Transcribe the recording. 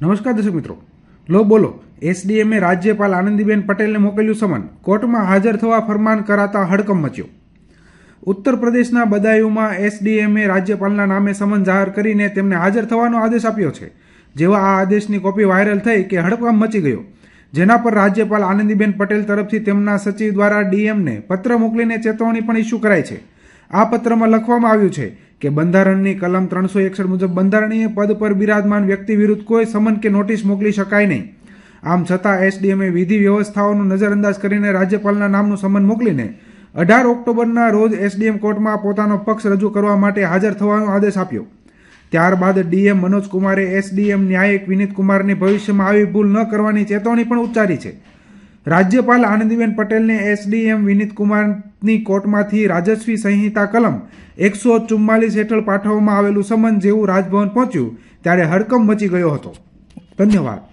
નમસ્કાર દર્શક મિત્રો લો બોલો એસડીએમએ રાજ્યપાલ આનંદીબેન પટેલને મોકલ્યું સમન કોર્ટમાં હાજર થવા ફરમાન કરાતા હડકંપ મચ્યો ઉત્તર પ્રદેશના બદાયુમાં એસડીએમએ રાજ્યપાલના નામે સમન જાહેર કરીને તેમને હાજર થવાનો આદેશ આપ્યો છે જેવા આ આદેશની કોપી વાયરલ થઈ કે હડકંપ મચી ગયો જેના પર રાજ્યપાલ આનંદીબેન પટેલ તરફથી તેમના સચિવ દ્વારા ડીએમને પત્ર મોકલીને ચેતવણી પણ ઇસ્યુ કરાઈ છે આ પત્રમાં લખવામાં આવ્યું છે કે બંધારણની કલમ ત્રણસો એકસઠ મુજબ બંધારણીય પદ પર બિરાજમાન વ્યક્તિ વિરુદ્ધ કોઈ સમન કે નોટિસ મોકલી શકાય નહીં આમ છતાં એસડીએમએ વિધિ વ્યવસ્થાઓનો નજરઅંદાજ કરીને રાજ્યપાલના નામનું સમન મોકલીને અઢાર ઓક્ટોબરના રોજ એસડીએમ કોર્ટમાં પોતાનો પક્ષ રજૂ કરવા માટે હાજર થવાનો આદેશ આપ્યો ત્યારબાદ ડીએમ મનોજ કુમારે એસડીએમ ન્યાયિક વિનીત કુમારની ભવિષ્યમાં આવી ભૂલ ન કરવાની ચેતવણી પણ ઉચ્ચારી છે રાજ્યપાલ આનંદીબેન પટેલને એસડીએમ વિનીત કુમારની કોર્ટમાંથી રાજસ્વી સંહિતા કલમ એકસો ચુમ્માલીસ હેઠળ પાઠવવામાં આવેલું સમન જેવું રાજભવન પહોંચ્યું ત્યારે હડકંપ મચી ગયો હતો ધન્યવાદ